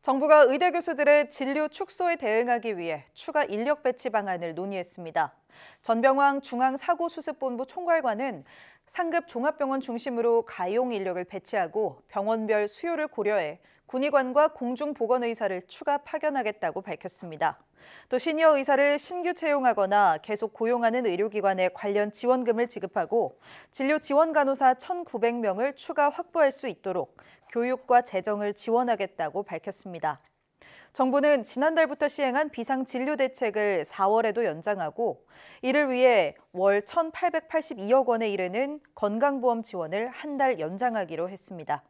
정부가 의대 교수들의 진료 축소에 대응하기 위해 추가 인력 배치 방안을 논의했습니다. 전병왕 중앙사고수습본부 총괄관은 상급 종합병원 중심으로 가용 인력을 배치하고 병원별 수요를 고려해 군의관과 공중보건의사를 추가 파견하겠다고 밝혔습니다. 또 시니어 의사를 신규 채용하거나 계속 고용하는 의료기관에 관련 지원금을 지급하고 진료 지원 간호사 1,900명을 추가 확보할 수 있도록 교육과 재정을 지원하겠다고 밝혔습니다. 정부는 지난달부터 시행한 비상진료 대책을 4월에도 연장하고 이를 위해 월 1,882억 원에 이르는 건강보험 지원을 한 달 연장하기로 했습니다.